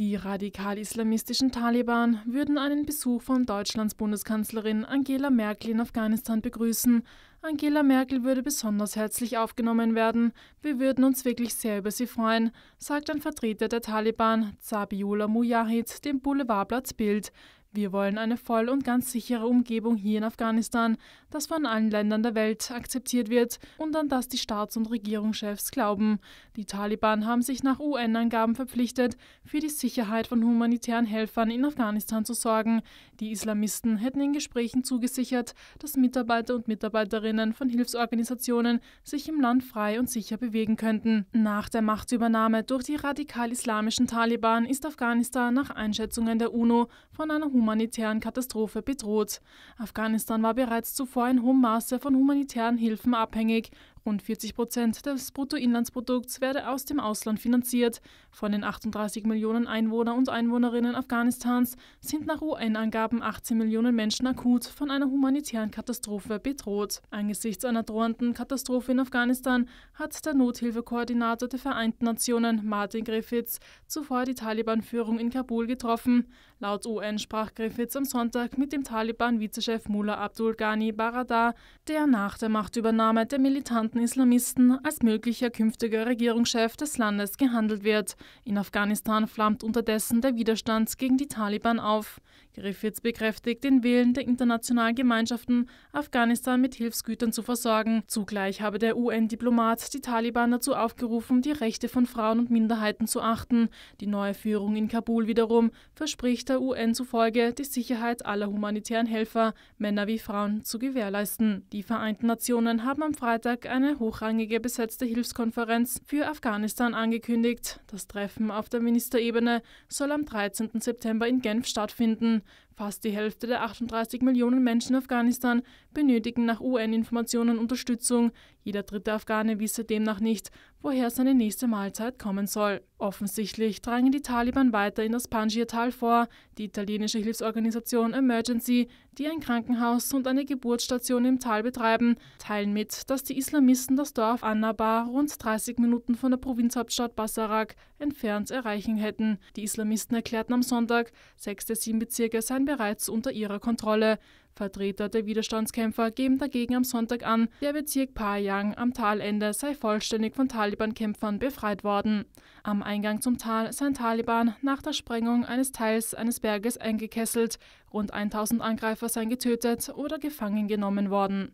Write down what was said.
Die radikal-islamistischen Taliban würden einen Besuch von Deutschlands Bundeskanzlerin Angela Merkel in Afghanistan begrüßen. Angela Merkel würde besonders herzlich aufgenommen werden. Wir würden uns wirklich sehr über sie freuen, sagt ein Vertreter der Taliban, Zabiullah Mujahid, dem Boulevardblatt Bild. Wir wollen eine voll und ganz sichere Umgebung hier in Afghanistan, das von allen Ländern der Welt akzeptiert wird und an das die Staats- und Regierungschefs glauben. Die Taliban haben sich nach UN-Angaben verpflichtet, für die Sicherheit von humanitären Helfern in Afghanistan zu sorgen. Die Islamisten hätten in Gesprächen zugesichert, dass Mitarbeiter und Mitarbeiterinnen von Hilfsorganisationen sich im Land frei und sicher bewegen könnten. Nach der Machtübernahme durch die radikal-islamischen Taliban ist Afghanistan nach Einschätzungen der UNO von einer humanitären Katastrophe bedroht. Afghanistan war bereits zuvor in hohem Maße von humanitären Hilfen abhängig Rund 40 Prozent des Bruttoinlandsprodukts werde aus dem Ausland finanziert. Von den 38 Millionen Einwohner und Einwohnerinnen Afghanistans sind nach UN-Angaben 18 Millionen Menschen akut von einer humanitären Katastrophe bedroht. Angesichts einer drohenden Katastrophe in Afghanistan hat der Nothilfekoordinator der Vereinten Nationen, Martin Griffiths, zuvor die Taliban-Führung in Kabul getroffen. Laut UN sprach Griffiths am Sonntag mit dem Taliban-Vizechef Mullah Abdul Ghani Baradar, der nach der Machtübernahme der militanten militanten Islamisten als möglicher künftiger Regierungschef des Landes gehandelt wird. In Afghanistan flammt unterdessen der Widerstand gegen die Taliban auf. Griffiths bekräftigt den Willen der internationalen Gemeinschaften, Afghanistan mit Hilfsgütern zu versorgen. Zugleich habe der UN-Diplomat die Taliban dazu aufgerufen, die Rechte von Frauen und Minderheiten zu achten. Die neue Führung in Kabul wiederum verspricht der UN zufolge, die Sicherheit aller humanitären Helfer, Männer wie Frauen, zu gewährleisten. Die Vereinten Nationen haben am Freitag ein eine hochrangige besetzte Hilfskonferenz für Afghanistan angekündigt. Das Treffen auf der Ministerebene soll am 13. September in Genf stattfinden. Fast die Hälfte der 38 Millionen Menschen in Afghanistan benötigen nach UN-Informationen Unterstützung. Jeder dritte Afghane wisse demnach nicht, woher seine nächste Mahlzeit kommen soll. Offensichtlich drangen die Taliban weiter in das panjir tal vor. Die italienische Hilfsorganisation Emergency, die ein Krankenhaus und eine Geburtsstation im Tal betreiben, teilen mit, dass die Islamisten das Dorf Annabar rund 30 Minuten von der Provinzhauptstadt Basarak entfernt erreichen hätten. Die Islamisten erklärten am Sonntag, sechs der sieben Bezirke seien bereits unter ihrer Kontrolle. Vertreter der Widerstandskämpfer geben dagegen am Sonntag an, der Bezirk Payang am Talende sei vollständig von Taliban-Kämpfern befreit worden. Am Eingang zum Tal seien Taliban nach der Sprengung eines Teils eines Berges eingekesselt, rund 1000 Angreifer seien getötet oder gefangen genommen worden.